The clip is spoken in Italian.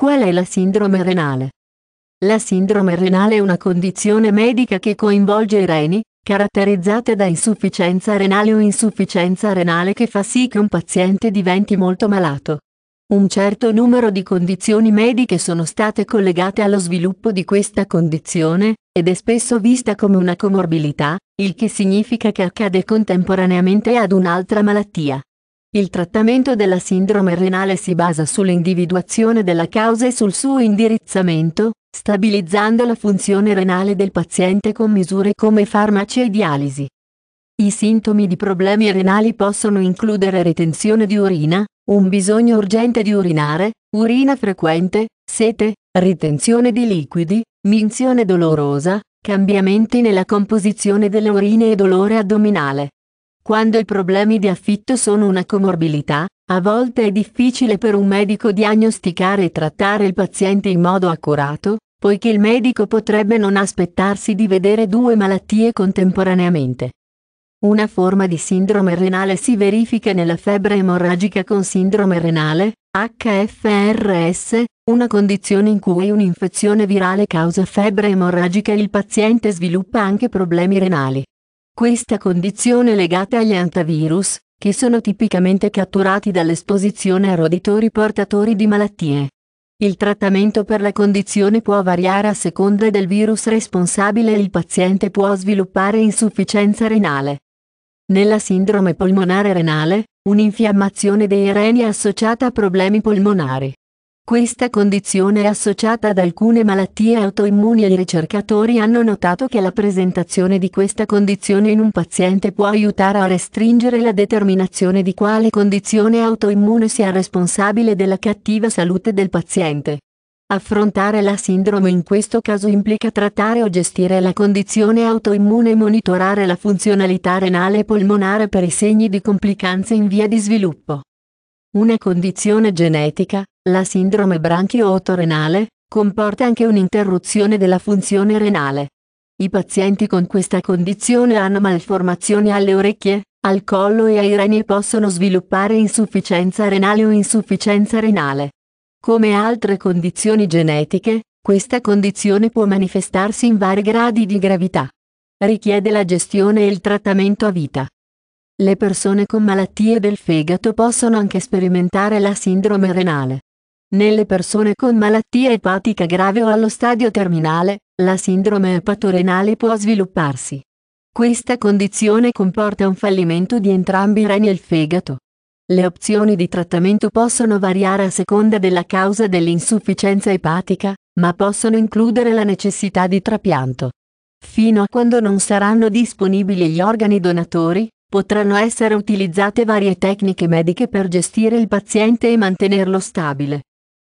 Qual è la sindrome renale? La sindrome renale è una condizione medica che coinvolge i reni, caratterizzata da insufficienza renale o insufficienza renale che fa sì che un paziente diventi molto malato. Un certo numero di condizioni mediche sono state collegate allo sviluppo di questa condizione, ed è spesso vista come una comorbilità, il che significa che accade contemporaneamente ad un'altra malattia. Il trattamento della sindrome renale si basa sull'individuazione della causa e sul suo indirizzamento, stabilizzando la funzione renale del paziente con misure come farmaci e dialisi. I sintomi di problemi renali possono includere retenzione di urina, un bisogno urgente di urinare, urina frequente, sete, ritenzione di liquidi, minzione dolorosa, cambiamenti nella composizione delle urine e dolore addominale. Quando i problemi di affitto sono una comorbilità, a volte è difficile per un medico diagnosticare e trattare il paziente in modo accurato, poiché il medico potrebbe non aspettarsi di vedere due malattie contemporaneamente. Una forma di sindrome renale si verifica nella febbre emorragica con sindrome renale, HFRS, una condizione in cui un'infezione virale causa febbre emorragica e il paziente sviluppa anche problemi renali. Questa condizione è legata agli antivirus, che sono tipicamente catturati dall'esposizione a roditori portatori di malattie. Il trattamento per la condizione può variare a seconda del virus responsabile e il paziente può sviluppare insufficienza renale. Nella sindrome polmonare renale, un'infiammazione dei reni è associata a problemi polmonari. Questa condizione è associata ad alcune malattie autoimmuni e i ricercatori hanno notato che la presentazione di questa condizione in un paziente può aiutare a restringere la determinazione di quale condizione autoimmune sia responsabile della cattiva salute del paziente. Affrontare la sindrome in questo caso implica trattare o gestire la condizione autoimmune e monitorare la funzionalità renale e polmonare per i segni di complicanze in via di sviluppo. Una condizione genetica, la sindrome branchio-otorenale comporta anche un'interruzione della funzione renale. I pazienti con questa condizione hanno malformazioni alle orecchie, al collo e ai reni e possono sviluppare insufficienza renale o insufficienza renale. Come altre condizioni genetiche, questa condizione può manifestarsi in vari gradi di gravità. Richiede la gestione e il trattamento a vita. Le persone con malattie del fegato possono anche sperimentare la sindrome renale. Nelle persone con malattia epatica grave o allo stadio terminale, la sindrome epatorenale può svilupparsi. Questa condizione comporta un fallimento di entrambi i reni e il fegato. Le opzioni di trattamento possono variare a seconda della causa dell'insufficienza epatica, ma possono includere la necessità di trapianto. Fino a quando non saranno disponibili gli organi donatori, potranno essere utilizzate varie tecniche mediche per gestire il paziente e mantenerlo stabile.